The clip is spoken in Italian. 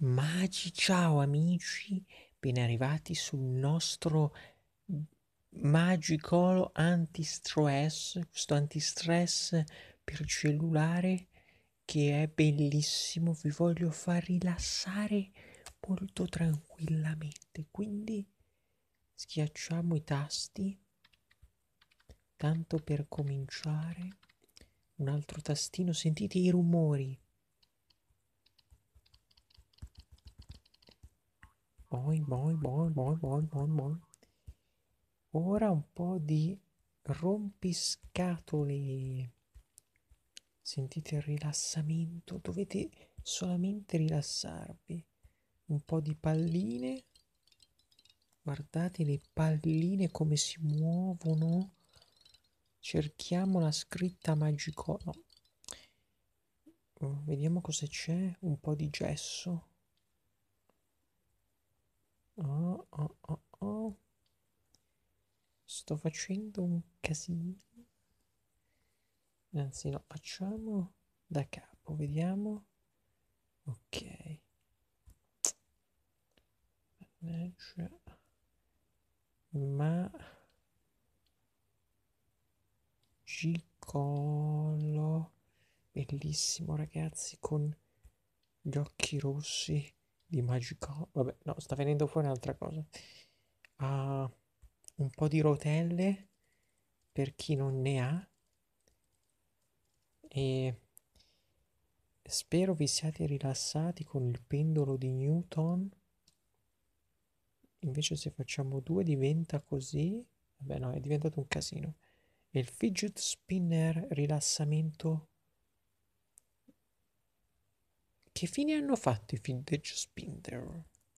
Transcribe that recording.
Magi, ciao amici, ben arrivati sul nostro Magicolo anti-stress, questo anti-stress per cellulare che è bellissimo, vi voglio far rilassare molto tranquillamente, quindi schiacciamo i tasti, tanto per cominciare, un altro tastino, sentite i rumori poi, poi, poi, poi, poi, poi, poi. Ora un po' di rompiscatole. Sentite il rilassamento, dovete solamente rilassarvi. Un po' di palline. Guardate le palline come si muovono. Cerchiamo la scritta magico. No. Vediamo cosa c'è. Un po' di gesso. Oh, oh, oh, oh. Sto facendo un casino. Anzi, no, facciamo da capo, vediamo. Ok. Mannaggia. Ma Gicolo. Bellissimo, ragazzi, con gli occhi rossi di Magico. Vabbè, no, sta venendo fuori un'altra cosa. Ha un po' di rotelle per chi non ne ha. E spero vi siate rilassati con il pendolo di Newton. Invece se facciamo due diventa così. Vabbè, no, è diventato un casino. E il fidget spinner rilassamento Che fine hanno fatto i vintage Spinder?